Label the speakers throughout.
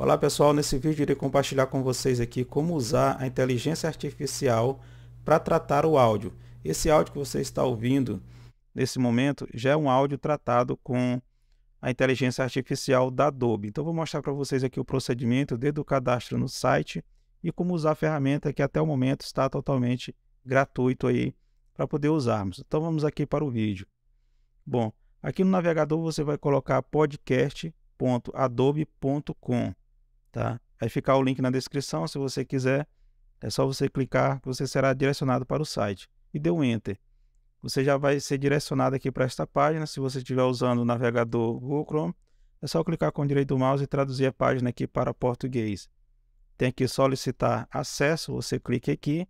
Speaker 1: Olá pessoal, nesse vídeo irei compartilhar com vocês aqui como usar a inteligência artificial para tratar o áudio. Esse áudio que você está ouvindo nesse momento já é um áudio tratado com a inteligência artificial da Adobe. Então vou mostrar para vocês aqui o procedimento desde o cadastro no site e como usar a ferramenta que até o momento está totalmente gratuito aí para poder usarmos. Então vamos aqui para o vídeo. Bom, aqui no navegador você vai colocar podcast.adobe.com tá? Vai ficar o link na descrição, se você quiser, é só você clicar que você será direcionado para o site. E deu um enter. Você já vai ser direcionado aqui para esta página, se você estiver usando o navegador Google Chrome, é só clicar com o direito do mouse e traduzir a página aqui para português. Tem aqui solicitar acesso, você clica aqui.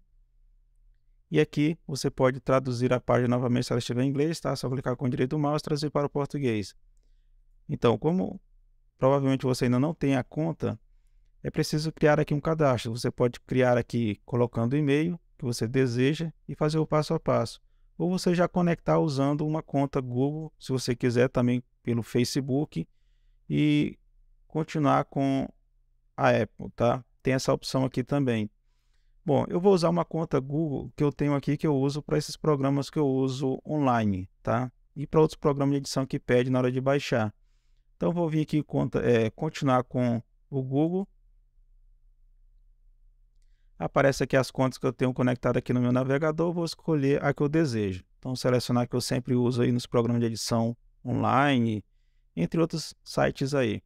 Speaker 1: E aqui você pode traduzir a página novamente se ela estiver em inglês, tá? É só clicar com o direito do mouse e traduzir para o português. Então, como provavelmente você ainda não tem a conta, é preciso criar aqui um cadastro. Você pode criar aqui colocando o e-mail que você deseja e fazer o passo a passo. Ou você já conectar usando uma conta Google, se você quiser também pelo Facebook e continuar com a Apple, tá? Tem essa opção aqui também. Bom, eu vou usar uma conta Google que eu tenho aqui que eu uso para esses programas que eu uso online, tá? E para outros programas de edição que pede na hora de baixar. Então vou vir aqui conta, é, continuar com o Google Aparece aqui as contas que eu tenho conectado aqui no meu navegador, vou escolher a que eu desejo. Então, selecionar que eu sempre uso aí nos programas de edição online, entre outros sites aí.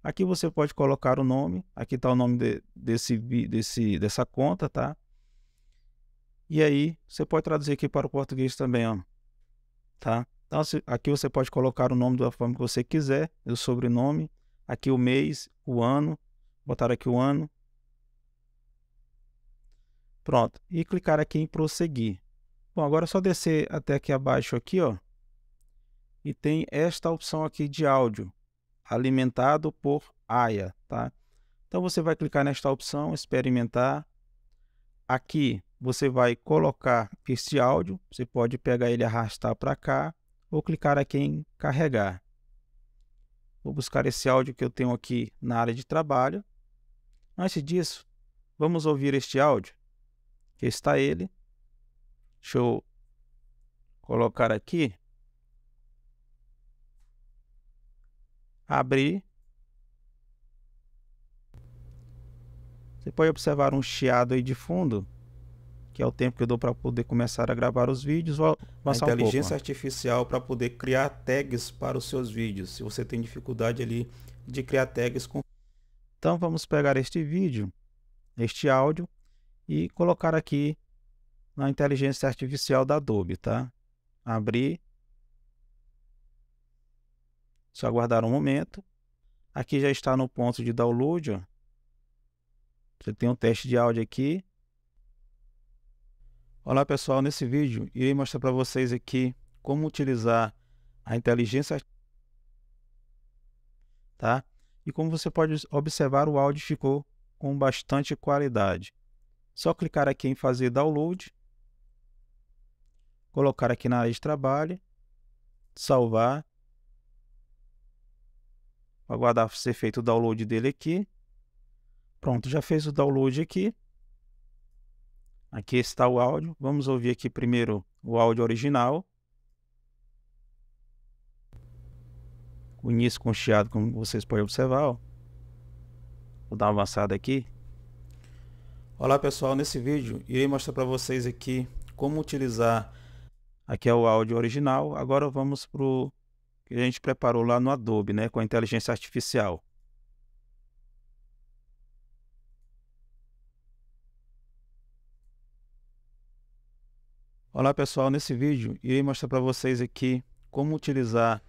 Speaker 1: Aqui você pode colocar o nome, aqui está o nome de, desse, desse, dessa conta, tá? E aí, você pode traduzir aqui para o português também, ó. Tá? Então, se, aqui você pode colocar o nome da forma que você quiser, o sobrenome, aqui o mês, o ano, botar aqui o ano, Pronto. E clicar aqui em prosseguir. Bom, agora é só descer até aqui abaixo aqui, ó. E tem esta opção aqui de áudio, alimentado por AIA, tá? Então você vai clicar nesta opção, experimentar. Aqui você vai colocar este áudio, você pode pegar ele e arrastar para cá, ou clicar aqui em carregar. Vou buscar esse áudio que eu tenho aqui na área de trabalho. Antes disso, vamos ouvir este áudio? Aqui está ele. Deixa eu colocar aqui. Abrir. Você pode observar um chiado aí de fundo, que é o tempo que eu dou para poder começar a gravar os vídeos. Vou a inteligência um pouco, artificial para poder criar tags para os seus vídeos, se você tem dificuldade ali de criar tags com... Então vamos pegar este vídeo, este áudio, e colocar aqui na inteligência artificial da Adobe, tá? Abrir. Só aguardar um momento. Aqui já está no ponto de download. Ó. Você tem um teste de áudio aqui. Olá pessoal, nesse vídeo irei mostrar para vocês aqui como utilizar a inteligência tá? E como você pode observar, o áudio ficou com bastante qualidade. Só clicar aqui em fazer download, colocar aqui na área de trabalho, salvar, aguardar ser feito o download dele aqui. Pronto, já fez o download aqui. Aqui está o áudio. Vamos ouvir aqui primeiro o áudio original. O início com chiado, como vocês podem observar. Ó. Vou dar uma avançada aqui. Olá pessoal, nesse vídeo irei mostrar para vocês aqui como utilizar aqui é o áudio original, agora vamos para o que a gente preparou lá no Adobe, né, com a inteligência artificial. Olá pessoal, nesse vídeo irei mostrar para vocês aqui como utilizar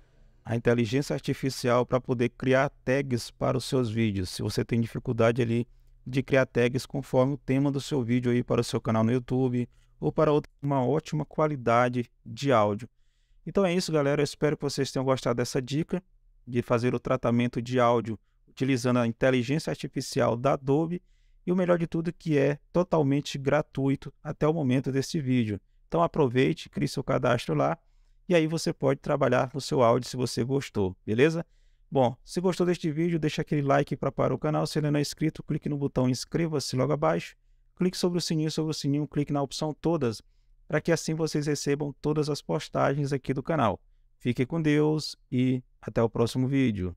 Speaker 1: a inteligência artificial para poder criar tags para os seus vídeos, se você tem dificuldade ali de criar tags conforme o tema do seu vídeo aí para o seu canal no YouTube ou para uma ótima qualidade de áudio. Então é isso, galera. Eu espero que vocês tenham gostado dessa dica de fazer o tratamento de áudio utilizando a inteligência artificial da Adobe e o melhor de tudo que é totalmente gratuito até o momento desse vídeo. Então aproveite, crie seu cadastro lá e aí você pode trabalhar no seu áudio se você gostou, beleza? Bom, se gostou deste vídeo, deixa aquele like para parar o canal. Se ainda não é inscrito, clique no botão inscreva-se logo abaixo. Clique sobre o sininho, sobre o sininho, clique na opção todas, para que assim vocês recebam todas as postagens aqui do canal. Fique com Deus e até o próximo vídeo.